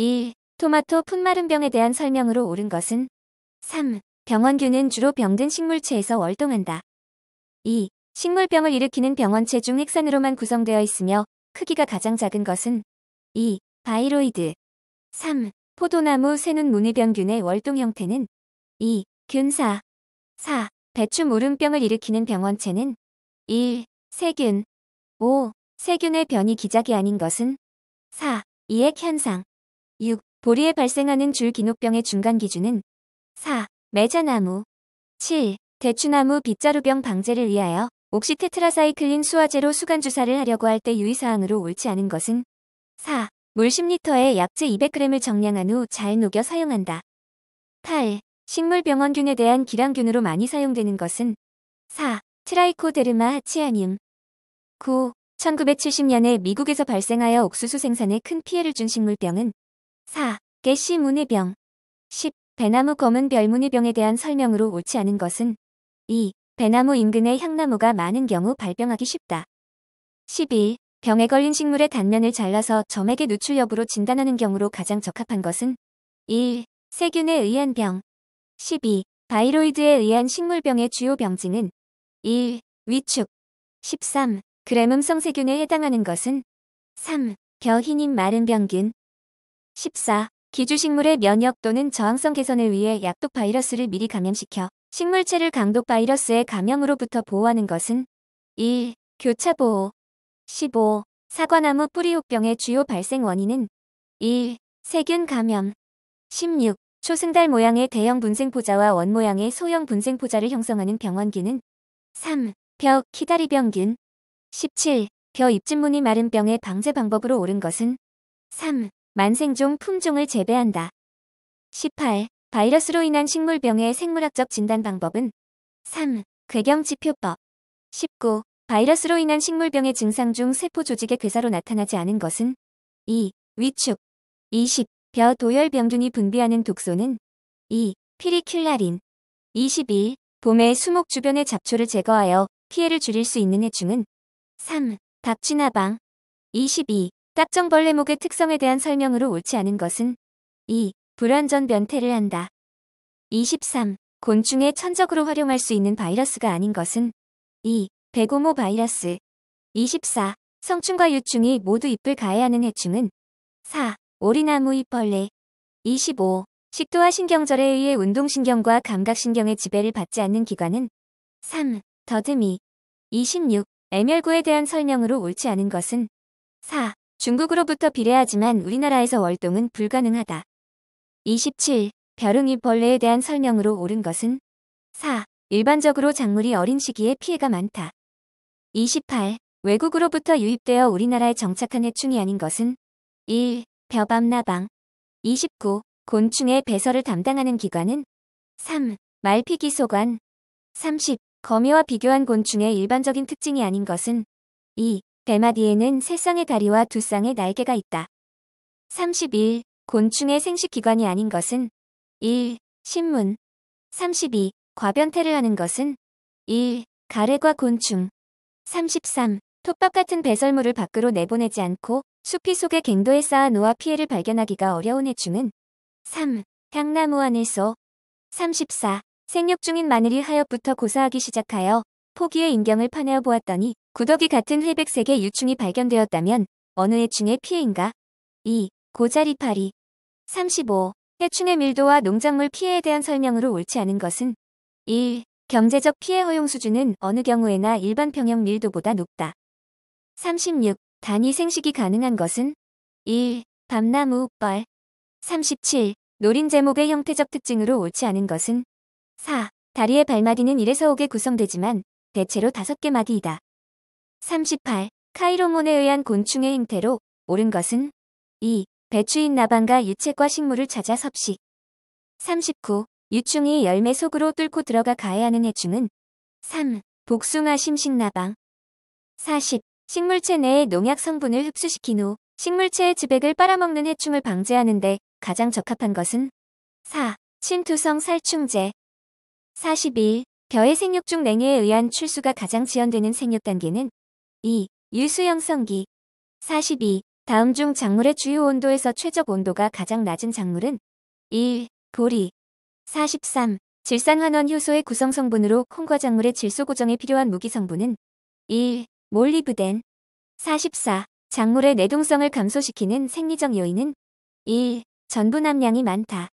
1. 토마토 푼마름병에 대한 설명으로 옳은 것은 3. 병원균은 주로 병든 식물체에서 월동한다. 2. 식물병을 일으키는 병원체 중 핵산으로만 구성되어 있으며 크기가 가장 작은 것은 2. 바이로이드 3. 포도나무 새눈 무늬병균의 월동 형태는 2. 균사 4. 배추 무름병을 일으키는 병원체는 1. 세균 5. 세균의 변이 기작이 아닌 것은 4. 이액 현상 6. 보리에 발생하는 줄기노병의 중간 기준은 4. 매자나무 7. 대추나무 빗자루병 방제를 위하여 옥시테트라사이클린 수화제로 수간주사를 하려고 할 때 유의사항으로 옳지 않은 것은 4. 물 10리터에 약재 200g을 정량한 후 잘 녹여 사용한다. 8. 식물병원균에 대한 기량균으로 많이 사용되는 것은 4. 트라이코데르마 치아늄 9. 1970년에 미국에서 발생하여 옥수수 생산에 큰 피해를 준 식물병은 4. 개시 문늬병 10. 배나무 검은 별문늬병에 대한 설명으로 옳지 않은 것은 2. 배나무 인근에 향나무가 많은 경우 발병하기 쉽다. 11. 병에 걸린 식물의 단면을 잘라서 점액의 누출 여부로 진단하는 경우로 가장 적합한 것은 1. 세균에 의한 병 12. 바이로이드에 의한 식물병의 주요 병증은 1. 위축 13. 그램음성 세균에 해당하는 것은 3. 겨희님 마른 병균 14. 기주식물의 면역 또는 저항성 개선을 위해 약독 바이러스를 미리 감염시켜 식물체를 강독 바이러스의 감염으로부터 보호하는 것은 1. 교차 보호 15. 사과나무 뿌리옥병의 주요 발생 원인은 1. 세균 감염 16. 초승달 모양의 대형 분생포자와 원 모양의 소형 분생포자를 형성하는 병원균은 3. 벼 키다리병균 17. 벼 입진문이 마른 병의 방제 방법으로 옳은 것은 3. 만생종 품종을 재배한다. 18. 바이러스로 인한 식물병의 생물학적 진단 방법은 3. 괴경지표법 19. 바이러스로 인한 식물병의 증상 중 세포 조직의 괴사로 나타나지 않은 것은 2. 위축 20. 벼 도열병균이 분비하는 독소는 2. 피리큘라린 21. 봄에 수목 주변의 잡초를 제거하여 피해를 줄일 수 있는 해충은 3. 박쥐나방 22. 깝정벌레목의 특성에 대한 설명으로 옳지 않은 것은 2. 불완전 변태를 한다. 23. 곤충의 천적으로 활용할 수 있는 바이러스가 아닌 것은 2. 배고모 바이러스 24. 성충과 유충이 모두 잎을 가해하는 해충은 4. 오리나무 잎벌레 25. 식도와 신경절에 의해 운동신경과 감각신경의 지배를 받지 않는 기관은 3. 더듬이 26. 애멸구에 대한 설명으로 옳지 않은 것은 4. 중국으로부터 비례하지만 우리나라에서 월동은 불가능하다. 27. 벼릉이 벌레에 대한 설명으로 옳은 것은 4. 일반적으로 작물이 어린 시기에 피해가 많다. 28. 외국으로부터 유입되어 우리나라에 정착한 해충이 아닌 것은 1. 벼밤나방 29. 곤충의 배설을 담당하는 기관은 3. 말피기소관 30. 거미와 비교한 곤충의 일반적인 특징이 아닌 것은 2. 대마디에는 세쌍의 다리와 두 쌍의 날개가 있다. 31. 곤충의 생식기관이 아닌 것은 1. 신문 32. 과변태를 하는 것은 1. 가래과 곤충 33. 톱밥 같은 배설물을 밖으로 내보내지 않고 숲이 속에 갱도에 쌓아 놓아 피해를 발견하기가 어려운 해충은 3. 향나무 안에서 34. 생육 중인 마늘이 하엽부터 고사하기 시작하여 포기의 인경을 파내어 보았더니 구더기 같은 회백색의 유충이 발견되었다면 어느 해충의 피해인가? 2. 고자리파리 35. 해충의 밀도와 농작물 피해에 대한 설명으로 옳지 않은 것은 1. 경제적 피해 허용 수준은 어느 경우에나 일반 평형 밀도보다 높다. 36. 단위 생식이 가능한 것은 1. 밤나무, 뻘 37. 노린 제목의 형태적 특징으로 옳지 않은 것은 4. 다리의 발마디는 이래서 5개 구성되지만 대체로 다섯 개 마디이다. 38. 카이로몬에 의한 곤충의 행태로 옳은 것은 2. 배추인 나방과 유채과 식물을 찾아 섭식 39. 유충이 열매 속으로 뚫고 들어가 가해하는 해충은 3. 복숭아 심식나방 40. 식물체 내의 농약 성분을 흡수시킨 후 식물체의 지백을 빨아먹는 해충을 방지하는데 가장 적합한 것은 4. 침투성 살충제 41. 벼의 생육 중 냉해에 의한 출수가 가장 지연되는 생육 단계는 2. 유수형성기 42. 다음 중 작물의 주요 온도에서 최적 온도가 가장 낮은 작물은 1. 보리 43. 질산환원 효소의 구성 성분으로 콩과 작물의 질소 고정에 필요한 무기 성분은 1. 몰리브덴 44. 작물의 내동성을 감소시키는 생리적 요인은 1. 전분함량이 많다.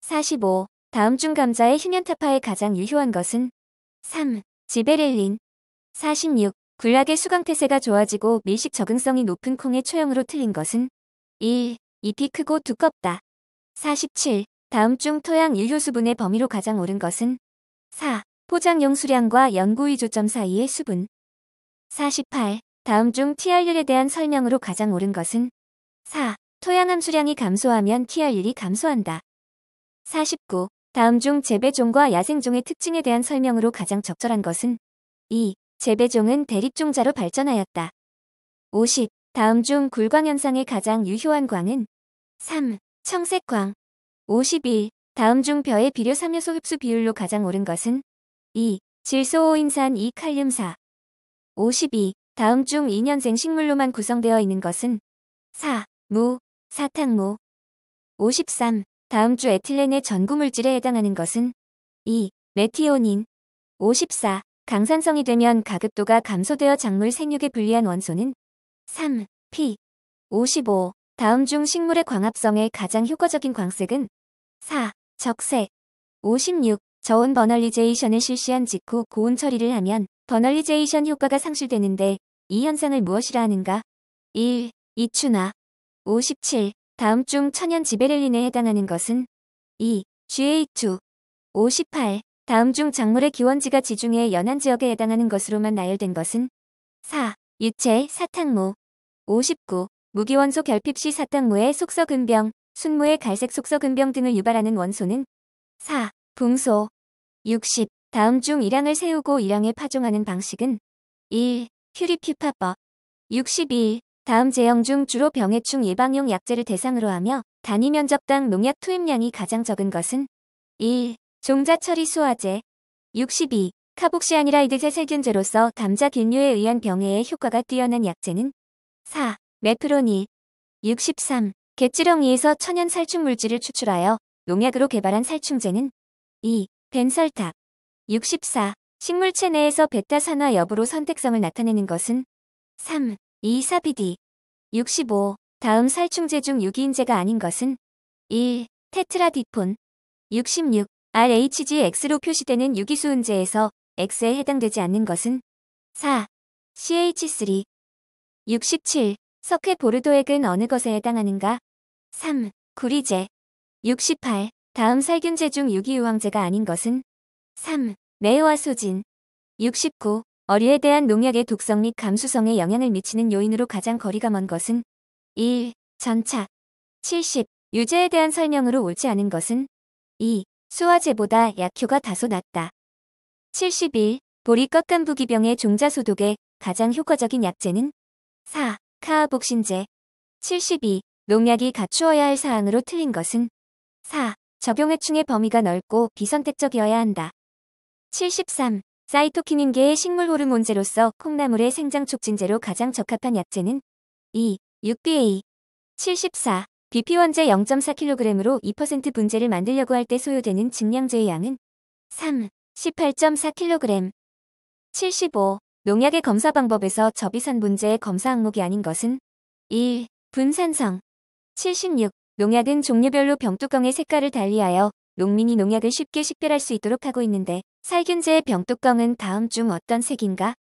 45. 다음 중 감자의 흉년타파에 가장 유효한 것은 3. 지베렐린 46. 군락의 수강태세가 좋아지고 밀식 적응성이 높은 콩의 초형으로 틀린 것은 1. 잎이 크고 두껍다. 47. 다음 중 토양 일효수분의 범위로 가장 오른 것은 4. 포장용 수량과 연구위 조점 사이의 수분 48. 다음 중 TR율에 대한 설명으로 가장 오른 것은 4. 토양 함수량이 감소하면 TR율이 감소한다. 49. 다음 중 재배종과 야생종의 특징에 대한 설명으로 가장 적절한 것은 2. 재배종은 대립종자로 발전하였다. 50. 다음 중굴광현상의 가장 유효한 광은 3. 청색광 51. 다음 중 벼의 비료 3요소 흡수 비율로 가장 오른 것은 2. 질소오인산 2칼륨4 52. 다음 중 2년생 식물로만 구성되어 있는 것은 4. 무, 사탕무 53. 다음 주 에틸렌의 전구 물질에 해당하는 것은 2. 메티오닌 54. 강산성이 되면 가급도가 감소되어 작물 생육에 불리한 원소는 3. P 55. 다음 중 식물의 광합성에 가장 효과적인 광색은 4. 적색 56. 저온 버널리제이션을 실시한 직후 고온 처리를 하면 버널리제이션 효과가 상실되는데 이 현상을 무엇이라 하는가? 1. 이춘화 57. 다음 중 천연 지베렐린에 해당하는 것은 2. GH2 58. 다음 중 작물의 기원지가 지중해 연안 지역에 해당하는 것으로만 나열된 것은 4. 유체, 사탕무 59. 무기원소 결핍 시 사탕무의 속서근병 순무의 갈색 속서근병 등을 유발하는 원소는 4. 붕소 60. 다음 중 일항을 세우고 일항에 파종하는 방식은 1. 퓨리퓨파법 61. 다음 제형 중 주로 병해충 예방용 약제를 대상으로 하며 단위 면적당 농약 투입량이 가장 적은 것은 1. 종자 처리 수화제 62. 카복시아니라이드제 살균제로서 담자 균류에 의한 병해에 효과가 뛰어난 약제는 4. 메프로닐 63. 개치렁이에서 천연 살충 물질을 추출하여 농약으로 개발한 살충제는 2. 벤설탑 64. 식물체 내에서 베타 산화 여부로 선택성을 나타내는 것은 3. 이사비디 65. 다음 살충제 중 유기인제가 아닌 것은 1. 테트라디폰 66. RHGX로 표시되는 유기수은제에서 X에 해당되지 않는 것은 4. CH3 67. 석회 보르도액은 어느 것에 해당하는가? 3. 구리제 68. 다음 살균제 중 유기유황제가 아닌 것은 3. 오아소진 69. 어리에 대한 농약의 독성 및 감수성에 영향을 미치는 요인으로 가장 거리가 먼 것은 1. 전차 70. 유제에 대한 설명으로 옳지 않은 것은 2. 수화제보다 약효가 다소 낮다. 71. 보리 꺾은 부기병의 종자 소독에 가장 효과적인 약제는 4. 카아복신제 72. 농약이 갖추어야 할 사항으로 틀린 것은 4. 적용 해충의 범위가 넓고 비선택적이어야 한다. 73. 사이토키닌계의 식물 호르몬제로서 콩나물의 생장 촉진제로 가장 적합한 약재는 2. 6BA 74. BP 원제 0.4kg으로 2% 분재를 만들려고 할 때 소요되는 증량제의 양은 3. 18.4kg 75. 농약의 검사 방법에서 접이산 분재의 검사 항목이 아닌 것은 1. 분산성 76. 농약은 종류별로 병뚜껑의 색깔을 달리하여 농민이 농약을 쉽게 식별할 수 있도록 하고 있는데 살균제의 병뚜껑은 다음 중 어떤 색인가?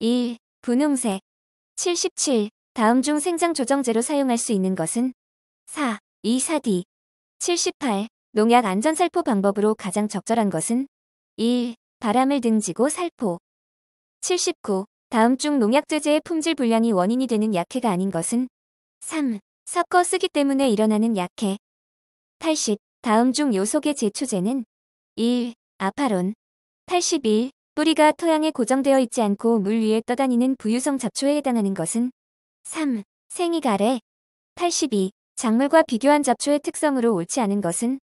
1. 분홍색 77. 다음 중 생장 조정제로 사용할 수 있는 것은 4. 24D 78. 농약 안전 살포 방법으로 가장 적절한 것은 1. 바람을 등지고 살포 79. 다음 중 농약 제제의 품질 불량이 원인이 되는 약해가 아닌 것은 3. 섞어 쓰기 때문에 일어나는 약해 80. 다음 중 요속의 제초제는 1. 아파론 81. 뿌리가 토양에 고정되어 있지 않고 물 위에 떠다니는 부유성 잡초에 해당하는 것은 3. 생이가래 82. 작물과 비교한 잡초의 특성으로 옳지 않은 것은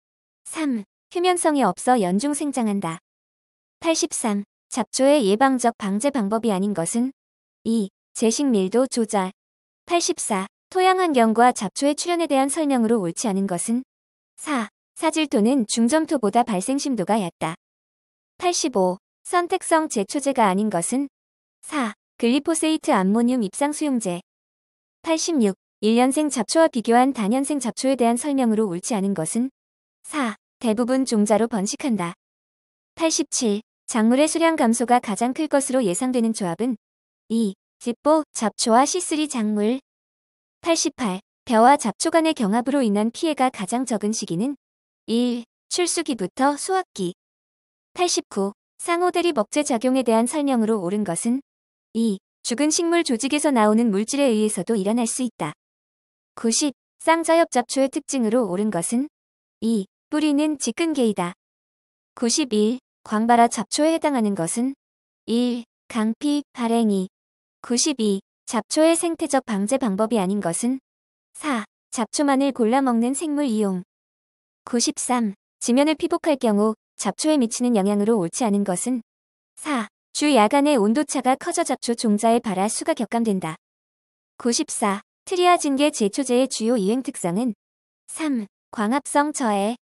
3. 휴면성이 없어 연중 생장한다. 83. 잡초의 예방적 방제 방법이 아닌 것은 2. 제식 밀도 조절 84. 토양 환경과 잡초의 출현에 대한 설명으로 옳지 않은 것은 4. 사질토는 중점토보다 발생 심도가 얕다. 85. 선택성 제초제가 아닌 것은 4. 글리포세이트 암모늄 입상 수용제 86. 1년생 잡초와 비교한 단년생 잡초에 대한 설명으로 옳지 않은 것은 4. 대부분 종자로 번식한다. 87. 작물의 수량 감소가 가장 클 것으로 예상되는 조합은 2. 집보, 잡초와 C3 작물 88. 벼와 잡초 간의 경합으로 인한 피해가 가장 적은 시기는 1. 출수기부터 수확기 89. 상호대립 억제작용에 대한 설명으로 옳은 것은 2. 죽은 식물 조직에서 나오는 물질에 의해서도 일어날 수 있다. 90. 쌍자엽 잡초의 특징으로 옳은 것은 2. 뿌리는 직근계이다. 91. 광바라 잡초에 해당하는 것은 1. 강피, 발행이 92. 잡초의 생태적 방제 방법이 아닌 것은 4. 잡초만을 골라 먹는 생물 이용 93. 지면을 피복할 경우 잡초에 미치는 영향으로 옳지 않은 것은 4. 주 야간의 온도차가 커져 잡초 종자의 발아 수가 격감된다. 94. 트리아 징계 제초제의 주요 이행 특성은 3. 광합성 저해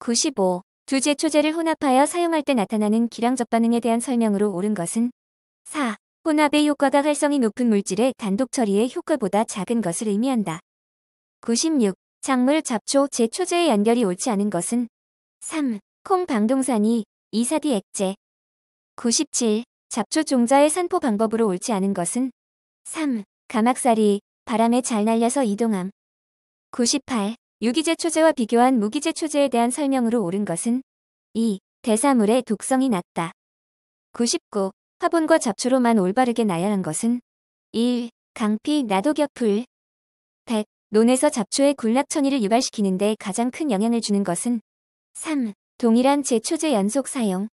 95. 두 제초제를 혼합하여 사용할 때 나타나는 기량접 반응에 대한 설명으로 옳은 것은 4. 혼합의 효과가 활성이 높은 물질의 단독 처리의 효과보다 작은 것을 의미한다. 96. 작물 잡초 제초제의 연결이 옳지 않은 것은 3. 콩 방동산이 이사디 액제 97. 잡초 종자의 산포 방법으로 옳지 않은 것은 3. 가막살이 바람에 잘 날려서 이동함 98. 유기제 초제와 비교한 무기제 초제에 대한 설명으로 옳은 것은 2. 대사물의 독성이 낮다 99. 화분과 잡초로만 올바르게 나열한 것은 1. 강피 나도격풀 100. 논에서 잡초의 군락천이를 유발시키는 데 가장 큰 영향을 주는 것은 3. 동일한 제초제 연속 사용